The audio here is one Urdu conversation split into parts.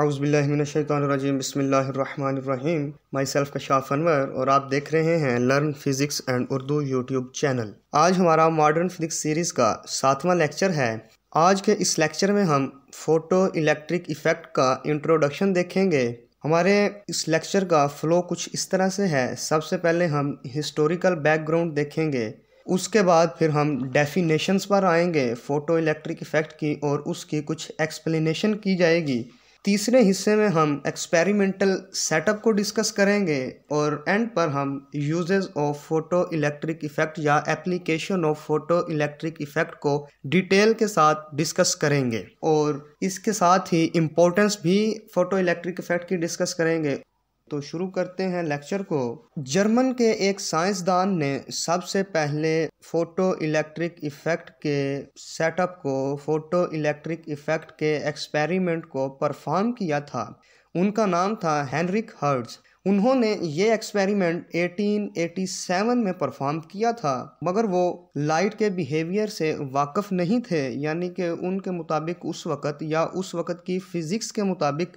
اعوذ باللہ من الشیطان الرجیم بسم اللہ الرحمن الرحیم مائی سیلف کشاف انور اور آپ دیکھ رہے ہیں learn physics and Urdu YouTube channel آج ہمارا ماڈرن فزکس سیریز کا ساتواں لیکچر ہے آج کے اس لیکچر میں ہم فوٹو الیکٹرک ایفیکٹ کا انٹروڈکشن دیکھیں گے ہمارے اس لیکچر کا فلو کچھ اس طرح سے ہے سب سے پہلے ہم ہسٹوریکل بیک گراؤنڈ دیکھیں گے اس کے بعد پھر ہم ڈیفینیشنز پر آئیں گے فوٹو الیکٹرک ایفیکٹ کی اور اس کی کچھ ایکسپلینیشن کی جائے گی تیسرے حصے میں ہم ایکسپیریمنٹل سیٹ اپ کو ڈسکس کریں گے اور اینڈ پر ہم uses of photoelectric effect یا application of photoelectric effect کو ڈیٹیل کے ساتھ ڈسکس کریں گے اور اس کے ساتھ ہی امپورٹنس بھی فوٹو الیکٹرک ایفیکٹ کی ڈسکس کریں گے تو شروع کرتے ہیں لیکچر کو جرمن کے ایک سائنسدان نے سب سے پہلے فوٹو الیکٹرک ایفیکٹ کے سیٹ اپ کو فوٹو الیکٹرک ایفیکٹ کے ایکسپیریمنٹ کو پرفارم کیا تھا ان کا نام تھا ہینرک ہرڈز انہوں نے یہ ایکسپیریمنٹ ایٹین ایٹی سیون میں پرفارم کیا تھا مگر وہ لائٹ کے بیہیویئر سے واقف نہیں تھے یعنی کہ ان کے مطابق اس وقت یا اس وقت کی فزکس کے مطابق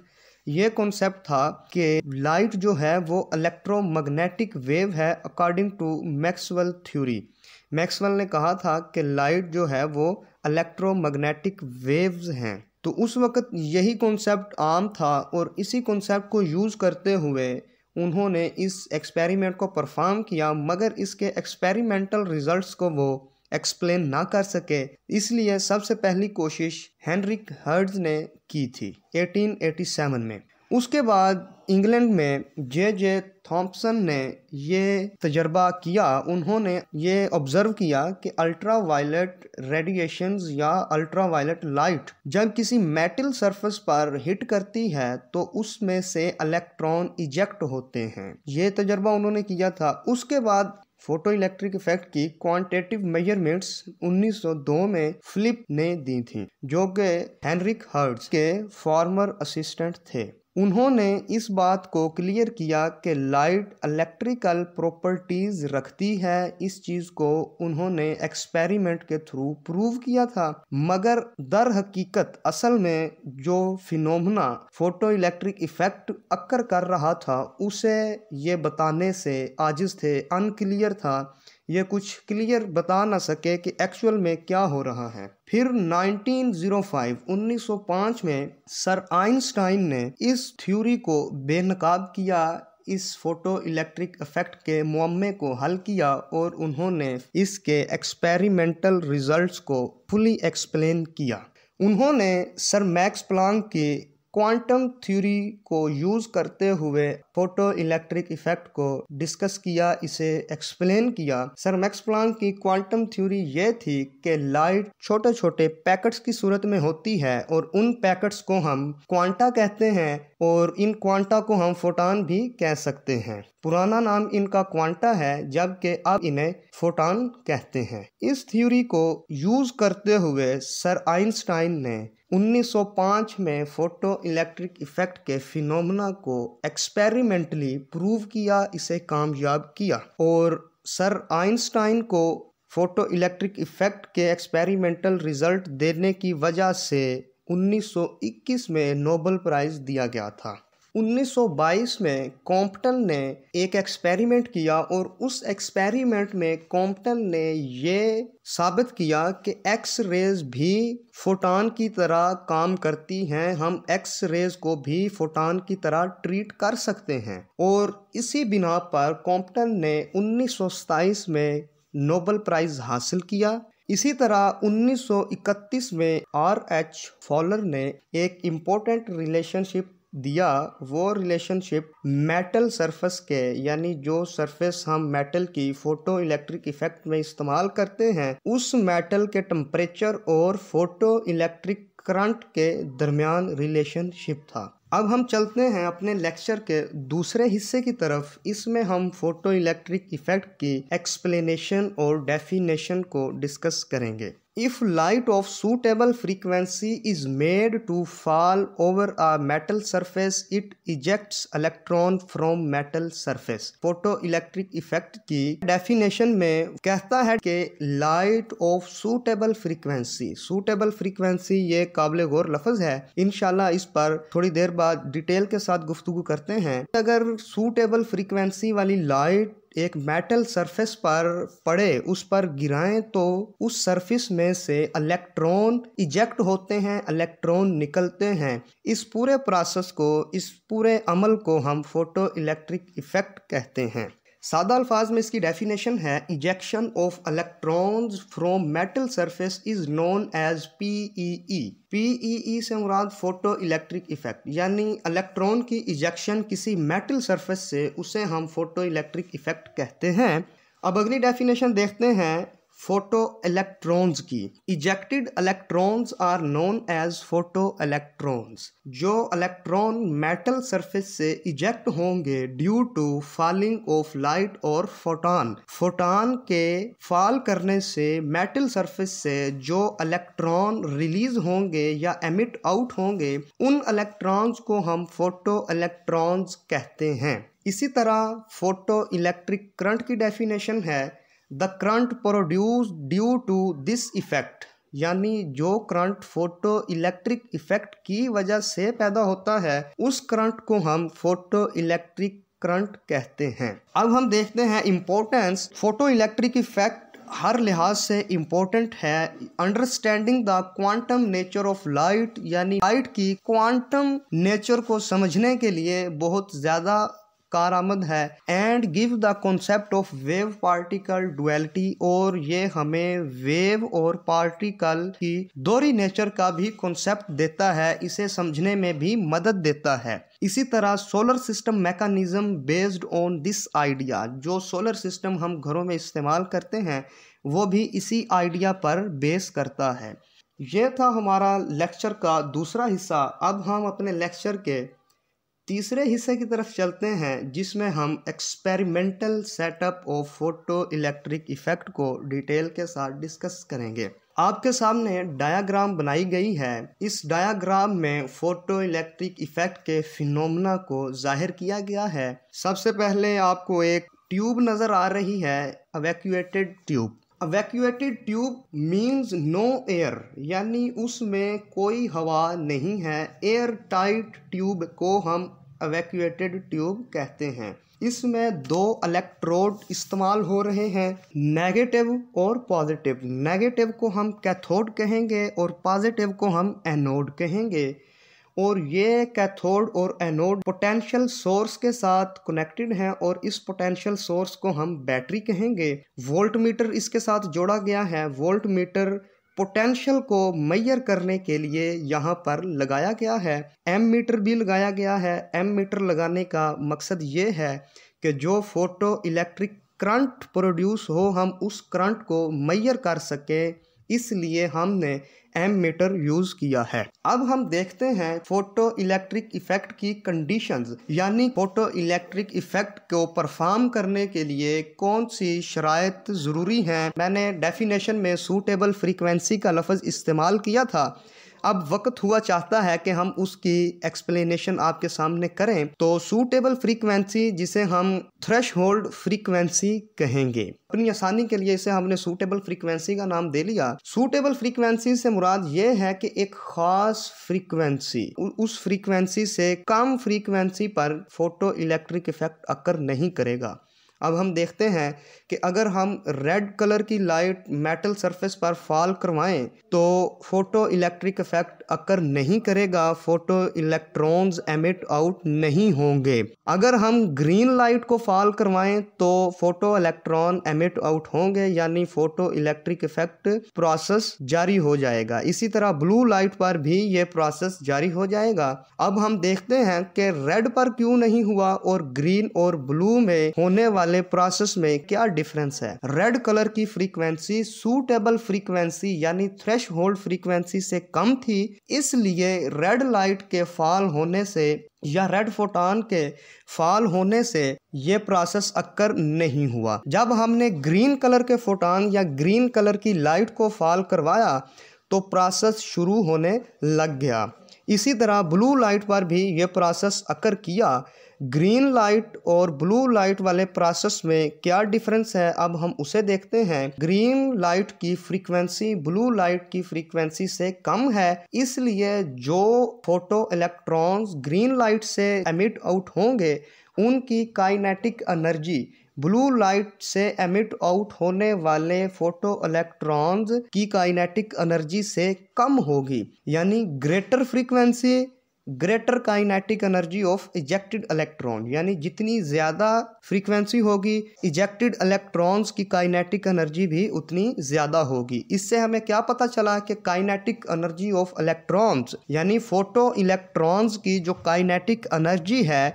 یہ کانسیپٹ تھا کہ لائٹ جو ہے وہ الیکٹرو مگنیٹک ویو ہے according to Maxwell theory Maxwell نے کہا تھا کہ لائٹ جو ہے وہ الیکٹرو مگنیٹک ویوز ہیں تو اس وقت یہی کانسیپٹ عام تھا اور اسی کانسیپٹ کو یوز کرتے ہوئے انہوں نے اس ایکسپیریمنٹ کو پرفارم کیا مگر اس کے ایکسپیریمنٹل ریزلٹس کو وہ ایکسپلین نہ کر سکے اس لیے سب سے پہلی کوشش ہینرک نے کی تھی میں اس کے بعد انگلینڈ میں جے جے تھامپسن نے یہ تجربہ کیا انہوں نے یہ آبزرو کیا کہ الٹرا وائلٹ ریڈیشنز یا الٹرا وائلٹ لائٹ جب کسی میٹل سرفس پر ہٹ کرتی ہے تو اس میں سے الیکٹرون ایجیکٹ ہوتے ہیں یہ تجربہ انہوں نے کیا تھا اس کے بعد فوٹو الیکٹرک افیکٹ کی کوانٹیٹیو میجرمنٹس انیس سو دو میں فلپ نے دی تھیں جو کہ ہینرک ہرڈس کے فارمر اسسٹنٹ تھے انہوں نے اس بات کو کلیئر کیا کہ لائٹ الیکٹریکل پراپرٹیز رکھتی ہے اس چیز کو انہوں نے ایکسپیریمنٹ کے تھرو پروو کیا تھا مگر در حقیقت اصل میں جو phenomena photoelectric effect occur کر رہا تھا اسے یہ بتانے سے عاجز تھے انکلیئر تھا یہ کچھ کلیئر بتا نہ سکے کہ ایکچول میں کیا ہو رہا ہے پھر نائنٹین زیرو فائیو انیس سو پانچ میں سر آئنسٹائن نے اس تھیوری کو بے نقاب کیا اس فوٹو الیکٹرک افیکٹ کے معمے کو حل کیا اور انہوں نے اس کے ایکسپیریمنٹل ریزلٹس کو فلی ایکسپلین کیا انہوں نے سر میکس پلانگ کی کوانٹم تھیوری کو یوز کرتے ہوئے فوٹو الیکٹرک ایفیکٹ کو ڈسکس کیا اسے ایکسپلین کیا سر میکس پلانک کی کوانٹم تھیوری یہ تھی کہ لائٹ چھوٹے چھوٹے پیکٹس کی صورت میں ہوتی ہے اور ان پیکٹس کو ہم کوانٹا کہتے ہیں اور ان کوانٹا کو ہم فوٹان بھی کہہ سکتے ہیں پرانا نام ان کا کوانٹا ہے جبکہ اب انہیں فوٹان کہتے ہیں اس تھیوری کو یوز کرتے ہوئے سر آئنسٹائن نے انیس سو پانچ میں فوٹو الیکٹرک ایفیکٹ کے فینومنا کو ایکسپیریمنٹلی پروو کیا اسے کامیاب کیا اور سر آئنسٹائن کو فوٹو الیکٹرک ایفیکٹ کے ایکسپیریمنٹل ریزلٹ دینے کی وجہ سے انیس سو اکیس میں نوبل پرائز دیا گیا تھا بائیس میں کومپٹن نے ایک ایکسپیریمنٹ کیا اور اس ایکسپیریمنٹ میں کومپٹن نے یہ ثابت کیا کہ ایکس ریز بھی فوٹان کی طرح کام کرتی ہیں ہم ایکس ریز کو بھی فوٹان کی طرح ٹریٹ کر سکتے ہیں اور اسی بنا پر کومپٹن نے انیس سو ستائیس میں نوبل پرائز حاصل کیا اسی طرح انیس سو اکتیس میں آر ایچ فالر نے ایک امپورٹنٹ ریلیشن شپ دیا وہ ریلیشن شپ میٹل سرفس کے یعنی جو سرفیس ہم میٹل کی فوٹو الیکٹرک ایفیکٹ میں استعمال کرتے ہیں اس میٹل کے ٹمپریچر اور فوٹو الیکٹرک کرنٹ کے درمیان ریلیشن شپ تھا اب ہم چلتے ہیں اپنے لیکچر کے دوسرے حصے کی طرف اس میں ہم فوٹو الیکٹرک ایفیکٹ کی ایکسپلینیشن اور ڈیفینیشن کو ڈسکس کریں گے If light of suitable frequency is made to fall over a metal surface, it ejects electron from metal surface. Photoelectric effect کی definition میں کہتا ہے کہ light of suitable frequency suitable frequency یہ قابل غور لفظ ہے انشاءاللہ اس پر تھوڑی دیر بعد ڈیٹیل کے ساتھ گفتگو کرتے ہیں اگر suitable frequency والی light ایک میٹل سرفیس پر پڑے اس پر گرائیں تو اس سرفیس میں سے الیکٹرون ایجیکٹ ہوتے ہیں الیکٹرون نکلتے ہیں اس پورے پروسیس کو اس پورے عمل کو ہم فوٹو الیکٹرک ایفیکٹ کہتے ہیں سادہ الفاظ میں اس کی ڈیفینیشن ہے ejection of electrons from metal surface is known as P E E P E E سے مراد فوٹو الیکٹرک ایفیکٹ یعنی الیکٹرون کی ایجیکشن کسی میٹل سرفیس سے اسے ہم فوٹو الیکٹرک ایفیکٹ کہتے ہیں اب اگلی ڈیفینیشن دیکھتے ہیں فوٹو الیکٹرونز کی ejected electrons electrons are known as photo جو الیکٹرون میٹل سرفس سے ایجیکٹ ہوں گے due to falling of light اور فوٹان فوٹان کے فال کرنے سے میٹل سرفس سے جو الیکٹرون ریلیز ہوں گے یا ایمٹ آؤٹ ہوں گے ان الیکٹرونز کو ہم فوٹو الیکٹرونز کہتے ہیں اسی طرح فوٹو الیکٹرک کرنٹ کی ڈیفینیشن ہے the current produce due to this effect یعنی جو کرنٹ فوٹو الیکٹرک ایفیکٹ کی وجہ سے پیدا ہوتا ہے اس کرنٹ کو ہم فوٹو الیکٹرک کرنٹ کہتے ہیں اب ہم دیکھتے ہیں امپورٹنس فوٹو الیکٹرک ایفیکٹ ہر لحاظ سے امپورٹنٹ ہے understanding the quantum nature of light یعنی لائٹ کی کوانٹم نیچر کو سمجھنے کے لیے بہت زیادہ کارآمد ہے and give the concept of wave particle duality اور یہ ہمیں ویو اور پارٹیکل کی دوری نیچر کا بھی کانسیپٹ دیتا ہے اسے سمجھنے میں بھی مدد دیتا ہے اسی طرح solar system mechanism based on this idea جو سولر سسٹم ہم گھروں میں استعمال کرتے ہیں وہ بھی اسی آئیڈیا پر بیس کرتا ہے یہ تھا ہمارا لیکچر کا دوسرا حصہ اب ہم اپنے لیکچر کے تیسرے حصے کی طرف چلتے ہیں جس میں ہم experimental set up of photoelectric effect کو ڈیٹیل کے ساتھ ڈسکس کریں گے آپ کے سامنے ڈایاگرام بنائی گئی ہے اس ڈایاگرام میں فوٹو الیکٹرک ایفیکٹ کے فینومنا کو ظاہر کیا گیا ہے سب سے پہلے آپ کو ایک ٹیوب نظر آ رہی ہے evacuated tube evacuated tube means no air یعنی اس میں کوئی ہوا نہیں ہے ایئر ٹائٹ ٹیوب کو ہم اویکویٹڈ ٹیوب کہتے ہیں اس میں دو الیکٹروڈ استعمال ہو رہے ہیں نیگیٹیو اور پازیٹیو نیگیٹیو کو ہم کیتھوڈ کہیں گے اور پازیٹیو کو ہم اینوڈ کہیں گے اور یہ کیتھوڈ اور اینوڈ پوٹینشیل سورس کے ساتھ کنیکٹڈ ہیں اور اس پوٹینشیل سورس کو ہم بیٹری کہیں گے وولٹ میٹر اس کے ساتھ جوڑا گیا ہے وولٹ میٹر پوٹینشیل کو میئر کرنے کے لیے یہاں پر لگایا گیا ہے ایم میٹر بھی لگایا گیا ہے ایم میٹر لگانے کا مقصد یہ ہے کہ جو فوٹو الیکٹرک کرنٹ پروڈیوس ہو ہم اس کرنٹ کو میئر کر سکیں اس لیے ہم نے ایم میٹر یوز کیا ہے اب ہم دیکھتے ہیں فوٹو الیکٹرک ایفیکٹ کی کنڈیشنز یعنی فوٹو الیکٹرک ایفیکٹ کو پرفارم کرنے کے لیے کون سی شرائط ضروری ہیں میں نے ڈیفینیشن میں سوٹیبل فریکوینسی کا لفظ استعمال کیا تھا اب وقت ہوا چاہتا ہے کہ ہم اس کی ایکسپلینیشن آپ کے سامنے کریں تو سوٹیبل فریکوینسی جسے ہم تھریش ہولڈ فریکوینسی کہیں گے اپنی آسانی کے لیے اسے ہم نے سوٹیبل فریکوینسی کا نام دے لیا سوٹیبل فریکوینسی سے مراد یہ ہے کہ ایک خاص فریکوینسی اس فریکوینسی سے کم فریکوینسی پر فوٹو الیکٹرک افیکٹ اکر نہیں کرے گا اب ہم دیکھتے ہیں کہ اگر ہم ریڈ کلر کی لائٹ میٹل سرفیس پر فال کروائیں تو فوٹو الیکٹرک افیکٹ اکر نہیں کرے گا فوٹو الیکٹرونز ایمٹ آؤٹ نہیں ہوں گے اگر ہم گرین لائٹ کو فال کروائیں تو فوٹو الیکٹرون ایمٹ آؤٹ ہوں گے یعنی فوٹو الیکٹرک پروسیس جاری ہو جائے گا اسی طرح بلو لائٹ پر بھی یہ پروسیس جاری ہو جائے گا اب ہم دیکھتے ہیں کہ ریڈ پر کیوں نہیں ہوا اور گرین اور بلو میں ہونے والے پروسس میں کیا ڈیفرنس ہے ریڈ کلر کی فریکوینسی سوٹیبل فریکوینسی یعنی تھریش ہولڈ فریکوینسی سے کم تھی اس لیے ریڈ لائٹ کے فال ہونے سے یا ریڈ فوٹان کے فال ہونے سے یہ پروسیس اکر نہیں ہوا جب ہم نے گرین کلر کے فوٹان یا گرین کلر کی لائٹ کو فال کروایا تو پروسیس شروع ہونے لگ گیا اسی طرح بلو لائٹ پر بھی یہ پروسیس اکر کیا گرین لائٹ اور بلو لائٹ والے پروسیس میں کیا ڈیفرنس ہے اب ہم اسے دیکھتے ہیں گرین لائٹ کی فریکوینسی بلو لائٹ کی فریکوینسی سے کم ہے اس لیے جو فوٹو الیکٹرونز گرین لائٹ سے ایمٹ آؤٹ ہوں گے ان کی کائنیٹک انرجی بلو لائٹ سے ایمٹ آؤٹ ہونے والے فوٹو الیکٹرونز کی کائنیٹک انرجی سے کم ہوگی یعنی greater frequency greater kinetic energy of ejected electron یعنی جتنی زیادہ فریکوینسی ہوگی ایجیکٹڈ الیکٹرونز کی کائنیٹک انرجی بھی اتنی زیادہ ہوگی اس سے ہمیں کیا پتہ چلا کہ کائنیٹک انرجی آف الیکٹرونز یعنی فوٹو الیکٹرونز کی جو کائنیٹک انرجی ہے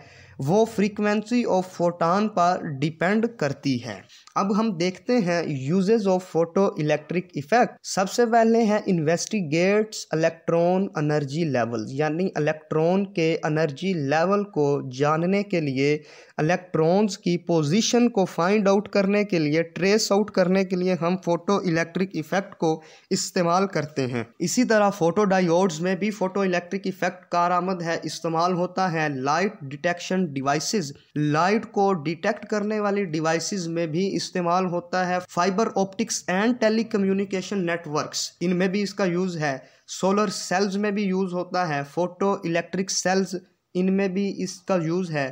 وہ فریکوینسی آف فوٹان پر ڈیپینڈ کرتی ہے اب ہم دیکھتے ہیں uses of photoelectric effect سب سے پہلے ہیں انویسٹیگیٹس الیکٹرون انرجی لیول یعنی الیکٹرون کے انرجی لیول کو جاننے کے لیے الیکٹرونز کی پوزیشن کو فائنڈ آؤٹ کرنے کے لیے ٹریس آؤٹ کرنے کے لیے ہم فوٹو الیکٹرک ایفیکٹ کو استعمال کرتے ہیں اسی طرح فوٹو ڈائیوڈز میں بھی فوٹو الیکٹرک ایفیکٹ کارآمد ہے استعمال ہوتا ہے لائٹ ڈیٹیکشن ڈیوائسز لائٹ کو ڈیٹیکٹ کرنے والی ڈیوائسز میں بھی استعمال ہوتا ہے fibre optics and telecommunication works ان میں بھی اس کا یوز ہے سولر سیلز میں بھی یوز ہوتا ہے فوٹو الیکٹرک سیلز ان میں بھی اس کا یوز ہے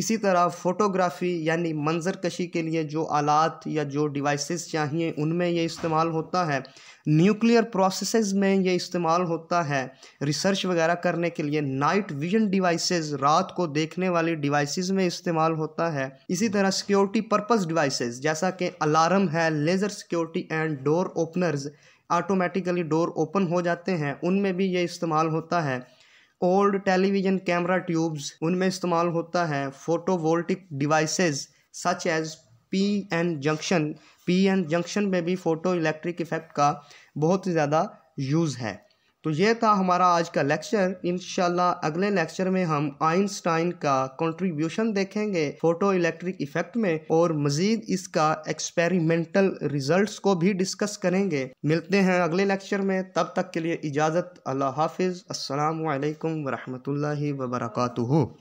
اسی طرح فوٹوگرافی یعنی منظر کشی کے لیے جو آلات یا جو ڈیوائسز چاہیے ان میں یہ استعمال ہوتا ہے نیوکلیئر پروسیسز میں یہ استعمال ہوتا ہے ریسرچ وغیرہ کرنے کے لیے نائٹ ویژن ڈیوائسز رات کو دیکھنے والی ڈیوائسز میں استعمال ہوتا ہے اسی طرح سیکیورٹی پرپز ڈیوائسز جیسا کہ الارم ہے laser security and door openers automatically door open ہو جاتے ہیں ان میں بھی یہ استعمال ہوتا ہے old television camera tubes ان میں استعمال ہوتا ہے photo voltaic devices such as P N junction P N junction میں بھی فوٹو الیکٹرک افیکٹ کا بہت زیادہ یوز ہے تو یہ تھا ہمارا آج کا لیکچر انشاءاللہ اگلے لیکچر میں ہم آئنسٹائن کا کنٹریبیوشن دیکھیں گے فوٹو الیکٹرک ایفیکٹ میں اور مزید اس کا ایکسپیریمنٹل ریزلٹس کو بھی ڈسکس کریں گے ملتے ہیں اگلے لیکچر میں تب تک کے لیے اجازت اللہ حافظ السلام علیکم ورحمۃ اللہ وبرکاتہ